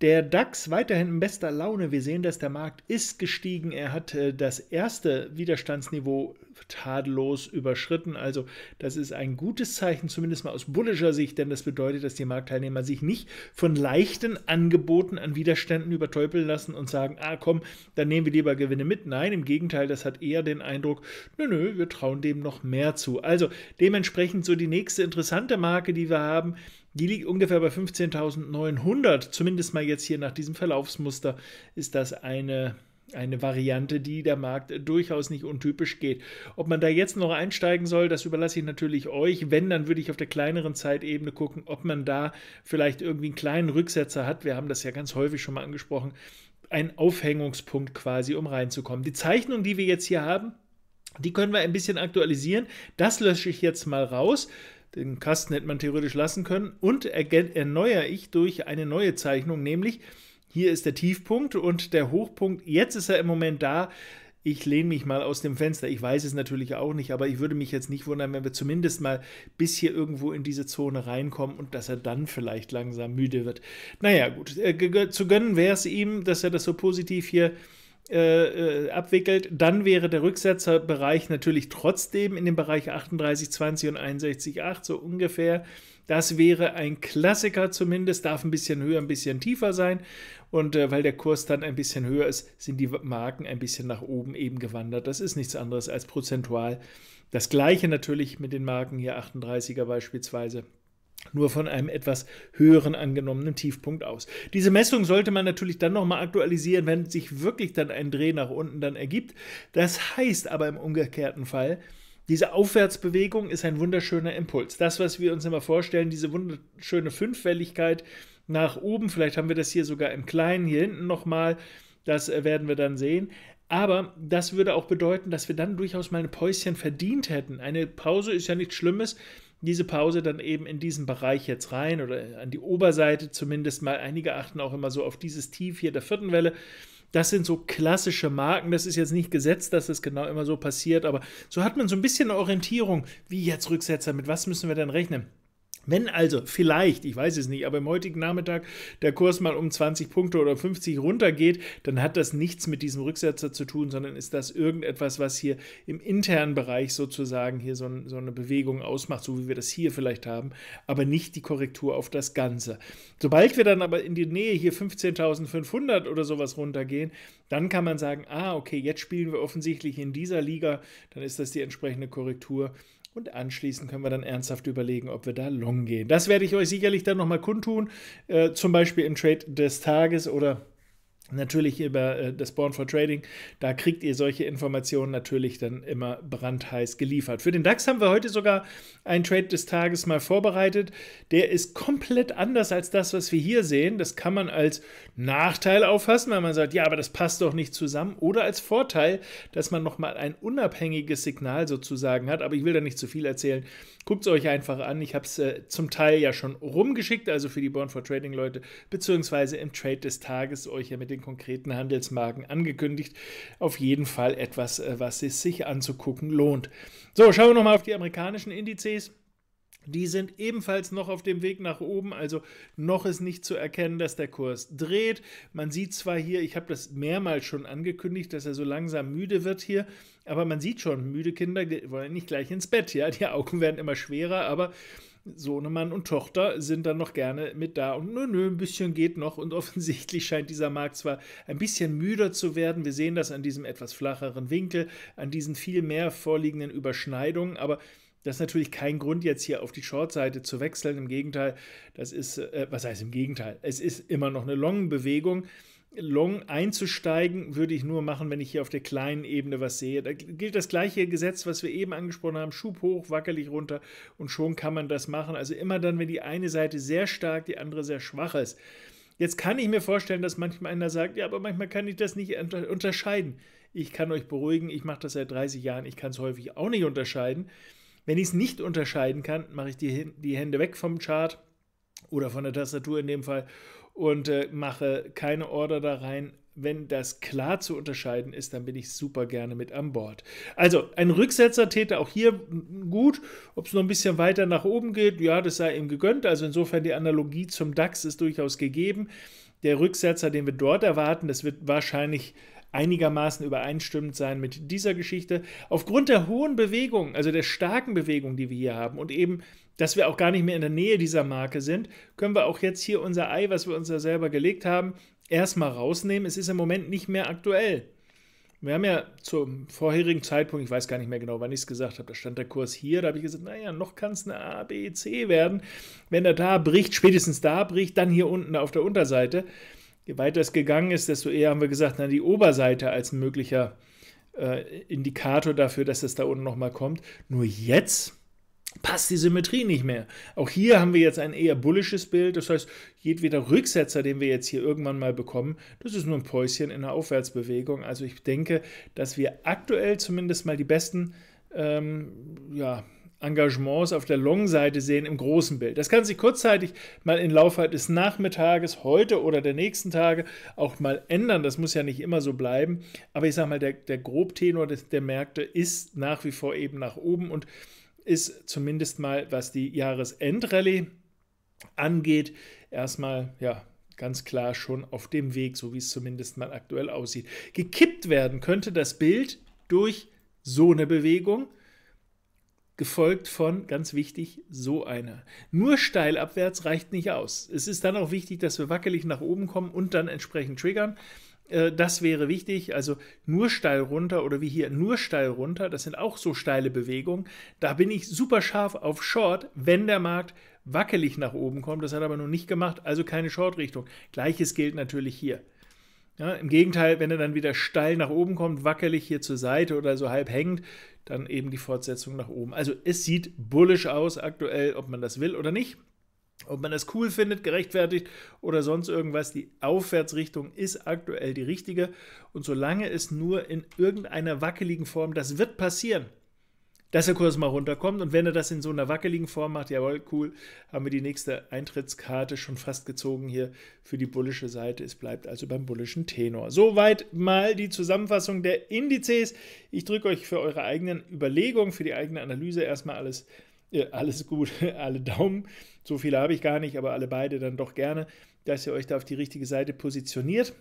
Der DAX weiterhin in bester Laune. Wir sehen, dass der Markt ist gestiegen. Er hat äh, das erste Widerstandsniveau tadellos überschritten. Also das ist ein gutes Zeichen, zumindest mal aus bullischer Sicht, denn das bedeutet, dass die Marktteilnehmer sich nicht von leichten Angeboten an Widerständen übertäubeln lassen und sagen, ah komm, dann nehmen wir lieber Gewinne mit. Nein, im Gegenteil, das hat eher den Eindruck, nö, nö, wir trauen dem noch mehr zu. Also dementsprechend so die nächste interessante Marke, die wir haben, die liegt ungefähr bei 15.900. Zumindest mal jetzt hier nach diesem Verlaufsmuster ist das eine eine Variante, die der Markt durchaus nicht untypisch geht. Ob man da jetzt noch einsteigen soll, das überlasse ich natürlich euch. Wenn, dann würde ich auf der kleineren Zeitebene gucken, ob man da vielleicht irgendwie einen kleinen Rücksetzer hat. Wir haben das ja ganz häufig schon mal angesprochen. Ein Aufhängungspunkt quasi, um reinzukommen. Die Zeichnung, die wir jetzt hier haben, die können wir ein bisschen aktualisieren. Das lösche ich jetzt mal raus. Den Kasten hätte man theoretisch lassen können. Und erneuere ich durch eine neue Zeichnung, nämlich hier ist der Tiefpunkt und der Hochpunkt. Jetzt ist er im Moment da. Ich lehne mich mal aus dem Fenster. Ich weiß es natürlich auch nicht, aber ich würde mich jetzt nicht wundern, wenn wir zumindest mal bis hier irgendwo in diese Zone reinkommen und dass er dann vielleicht langsam müde wird. Naja, gut, äh, zu gönnen wäre es ihm, dass er das so positiv hier äh, äh, abwickelt, dann wäre der Rücksetzerbereich natürlich trotzdem in dem Bereich 38,20 und 61,8 so ungefähr. Das wäre ein Klassiker zumindest, darf ein bisschen höher, ein bisschen tiefer sein. Und äh, weil der Kurs dann ein bisschen höher ist, sind die Marken ein bisschen nach oben eben gewandert. Das ist nichts anderes als prozentual. Das gleiche natürlich mit den Marken hier 38er beispielsweise nur von einem etwas höheren angenommenen Tiefpunkt aus. Diese Messung sollte man natürlich dann nochmal aktualisieren, wenn sich wirklich dann ein Dreh nach unten dann ergibt. Das heißt aber im umgekehrten Fall, diese Aufwärtsbewegung ist ein wunderschöner Impuls. Das, was wir uns immer vorstellen, diese wunderschöne Fünffälligkeit nach oben, vielleicht haben wir das hier sogar im Kleinen hier hinten nochmal, das äh, werden wir dann sehen. Aber das würde auch bedeuten, dass wir dann durchaus mal ein Päuschen verdient hätten. Eine Pause ist ja nichts Schlimmes diese Pause dann eben in diesen Bereich jetzt rein oder an die Oberseite zumindest mal. Einige achten auch immer so auf dieses Tief hier der vierten Welle. Das sind so klassische Marken. Das ist jetzt nicht gesetzt, dass es das genau immer so passiert, aber so hat man so ein bisschen Orientierung, wie jetzt Rücksetzer, mit was müssen wir denn rechnen? Wenn also vielleicht, ich weiß es nicht, aber im heutigen Nachmittag der Kurs mal um 20 Punkte oder 50 runtergeht, dann hat das nichts mit diesem Rücksetzer zu tun, sondern ist das irgendetwas, was hier im internen Bereich sozusagen hier so, so eine Bewegung ausmacht, so wie wir das hier vielleicht haben, aber nicht die Korrektur auf das Ganze. Sobald wir dann aber in die Nähe hier 15.500 oder sowas runtergehen, dann kann man sagen, ah, okay, jetzt spielen wir offensichtlich in dieser Liga, dann ist das die entsprechende Korrektur und anschließend können wir dann ernsthaft überlegen, ob wir da long gehen. Das werde ich euch sicherlich dann nochmal kundtun, äh, zum Beispiel im Trade des Tages oder Natürlich über äh, das Born for Trading, da kriegt ihr solche Informationen natürlich dann immer brandheiß geliefert. Für den DAX haben wir heute sogar einen Trade des Tages mal vorbereitet. Der ist komplett anders als das, was wir hier sehen. Das kann man als Nachteil auffassen, weil man sagt, ja, aber das passt doch nicht zusammen. Oder als Vorteil, dass man nochmal ein unabhängiges Signal sozusagen hat. Aber ich will da nicht zu viel erzählen. Guckt es euch einfach an. Ich habe es äh, zum Teil ja schon rumgeschickt, also für die Born for Trading Leute, beziehungsweise im Trade des Tages euch ja mit den den konkreten Handelsmarken angekündigt. Auf jeden Fall etwas, äh, was es sich anzugucken lohnt. So, schauen wir nochmal auf die amerikanischen Indizes. Die sind ebenfalls noch auf dem Weg nach oben, also noch ist nicht zu erkennen, dass der Kurs dreht. Man sieht zwar hier, ich habe das mehrmals schon angekündigt, dass er so langsam müde wird hier, aber man sieht schon, müde Kinder wollen nicht gleich ins Bett, ja, die Augen werden immer schwerer, aber Sohnemann und Tochter sind dann noch gerne mit da und nö, nö, ein bisschen geht noch und offensichtlich scheint dieser Markt zwar ein bisschen müder zu werden, wir sehen das an diesem etwas flacheren Winkel, an diesen viel mehr vorliegenden Überschneidungen, aber das ist natürlich kein Grund, jetzt hier auf die Short-Seite zu wechseln. Im Gegenteil, das ist, äh, was heißt im Gegenteil? Es ist immer noch eine Long-Bewegung. Long einzusteigen, würde ich nur machen, wenn ich hier auf der kleinen Ebene was sehe. Da gilt das gleiche Gesetz, was wir eben angesprochen haben. Schub hoch, wackelig runter und schon kann man das machen. Also immer dann, wenn die eine Seite sehr stark, die andere sehr schwach ist. Jetzt kann ich mir vorstellen, dass manchmal einer sagt, ja, aber manchmal kann ich das nicht unterscheiden. Ich kann euch beruhigen, ich mache das seit 30 Jahren, ich kann es häufig auch nicht unterscheiden. Wenn ich es nicht unterscheiden kann, mache ich die, die Hände weg vom Chart oder von der Tastatur in dem Fall und äh, mache keine Order da rein. Wenn das klar zu unterscheiden ist, dann bin ich super gerne mit an Bord. Also ein rücksetzer täte auch hier gut. Ob es noch ein bisschen weiter nach oben geht, ja, das sei ihm gegönnt. Also insofern die Analogie zum DAX ist durchaus gegeben. Der Rücksetzer, den wir dort erwarten, das wird wahrscheinlich einigermaßen übereinstimmend sein mit dieser Geschichte. Aufgrund der hohen Bewegung, also der starken Bewegung, die wir hier haben und eben, dass wir auch gar nicht mehr in der Nähe dieser Marke sind, können wir auch jetzt hier unser Ei, was wir uns da selber gelegt haben, erstmal rausnehmen. Es ist im Moment nicht mehr aktuell. Wir haben ja zum vorherigen Zeitpunkt, ich weiß gar nicht mehr genau, wann ich es gesagt habe, da stand der Kurs hier, da habe ich gesagt, naja, noch kann es eine A, B, C werden. Wenn er da bricht, spätestens da bricht, dann hier unten auf der Unterseite. Je weiter es gegangen ist, desto eher haben wir gesagt, na, die Oberseite als möglicher äh, Indikator dafür, dass es da unten nochmal kommt. Nur jetzt passt die Symmetrie nicht mehr. Auch hier haben wir jetzt ein eher bullisches Bild. Das heißt, jedweder Rücksetzer, den wir jetzt hier irgendwann mal bekommen, das ist nur ein Päuschen in einer Aufwärtsbewegung. Also ich denke, dass wir aktuell zumindest mal die besten ähm, ja, Engagements auf der Long-Seite sehen im großen Bild. Das kann sich kurzzeitig mal im Laufe des Nachmittages, heute oder der nächsten Tage auch mal ändern. Das muss ja nicht immer so bleiben. Aber ich sage mal, der, der Grobtenor des, der Märkte ist nach wie vor eben nach oben und ist zumindest mal, was die Jahresendrallye angeht, erstmal ja ganz klar schon auf dem Weg, so wie es zumindest mal aktuell aussieht. Gekippt werden könnte das Bild durch so eine Bewegung gefolgt von, ganz wichtig, so einer. Nur steil abwärts reicht nicht aus. Es ist dann auch wichtig, dass wir wackelig nach oben kommen und dann entsprechend triggern. Äh, das wäre wichtig, also nur steil runter oder wie hier nur steil runter, das sind auch so steile Bewegungen. Da bin ich super scharf auf Short, wenn der Markt wackelig nach oben kommt. Das hat er aber noch nicht gemacht, also keine Short-Richtung. Gleiches gilt natürlich hier. Ja, Im Gegenteil, wenn er dann wieder steil nach oben kommt, wackelig hier zur Seite oder so halb hängend, dann eben die Fortsetzung nach oben. Also es sieht bullisch aus aktuell, ob man das will oder nicht. Ob man das cool findet, gerechtfertigt oder sonst irgendwas, die Aufwärtsrichtung ist aktuell die richtige. Und solange es nur in irgendeiner wackeligen Form, das wird passieren, dass der Kurs mal runterkommt. Und wenn er das in so einer wackeligen Form macht, jawohl, cool, haben wir die nächste Eintrittskarte schon fast gezogen hier für die bullische Seite. Es bleibt also beim bullischen Tenor. Soweit mal die Zusammenfassung der Indizes. Ich drücke euch für eure eigenen Überlegungen, für die eigene Analyse erstmal alles, äh, alles gut, alle Daumen. So viele habe ich gar nicht, aber alle beide dann doch gerne, dass ihr euch da auf die richtige Seite positioniert.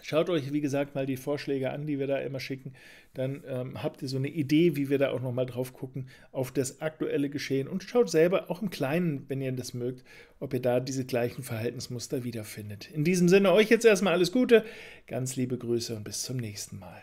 Schaut euch, wie gesagt, mal die Vorschläge an, die wir da immer schicken. Dann ähm, habt ihr so eine Idee, wie wir da auch nochmal drauf gucken auf das aktuelle Geschehen. Und schaut selber, auch im Kleinen, wenn ihr das mögt, ob ihr da diese gleichen Verhaltensmuster wiederfindet. In diesem Sinne euch jetzt erstmal alles Gute, ganz liebe Grüße und bis zum nächsten Mal.